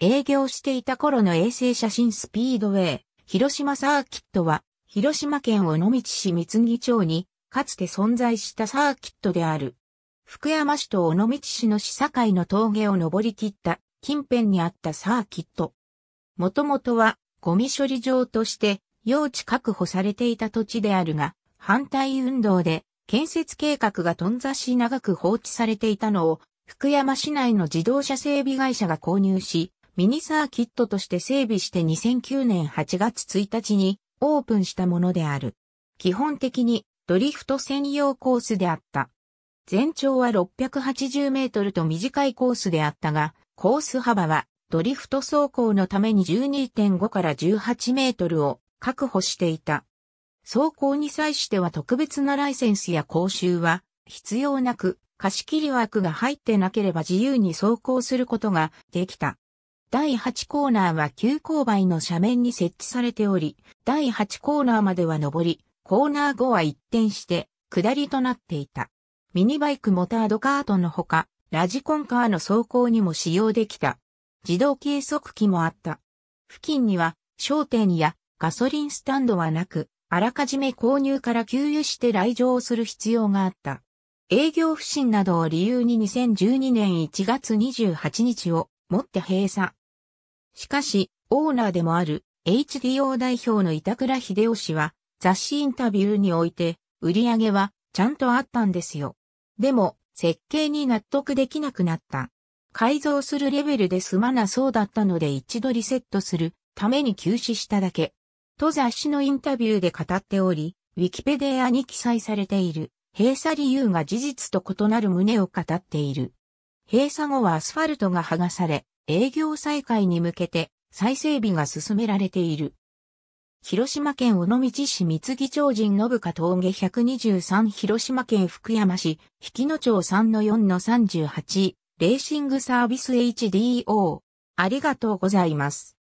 営業していた頃の衛星写真スピードウェイ、広島サーキットは、広島県尾道市三木町に、かつて存在したサーキットである。福山市と尾道市の市境の峠を登り切った近辺にあったサーキット。もともとはゴミ処理場として用地確保されていた土地であるが、反対運動で建設計画が頓挫し長く放置されていたのを福山市内の自動車整備会社が購入し、ミニサーキットとして整備して2009年8月1日にオープンしたものである。基本的にドリフト専用コースであった。全長は680メートルと短いコースであったが、コース幅はドリフト走行のために12.5から18メートルを確保していた。走行に際しては特別なライセンスや講習は必要なく、貸し切り枠が入ってなければ自由に走行することができた。第8コーナーは急勾配の斜面に設置されており、第8コーナーまでは上り、コーナー後は一転して下りとなっていた。ミニバイクモタードカートのほか、ラジコンカーの走行にも使用できた。自動計測器もあった。付近には商店やガソリンスタンドはなく、あらかじめ購入から給油して来場する必要があった。営業不振などを理由に2012年1月28日をもって閉鎖。しかし、オーナーでもある HDO 代表の板倉秀夫氏は、雑誌インタビューにおいて、売り上げはちゃんとあったんですよ。でも、設計に納得できなくなった。改造するレベルで済まなそうだったので一度リセットするために休止しただけ。と雑誌のインタビューで語っており、ウィキペディアに記載されている閉鎖理由が事実と異なる旨を語っている。閉鎖後はアスファルトが剥がされ、営業再開に向けて再整備が進められている。広島県尾道市三木町人信香峠123広島県福山市引野町3の4の38レーシングサービス HDO ありがとうございます。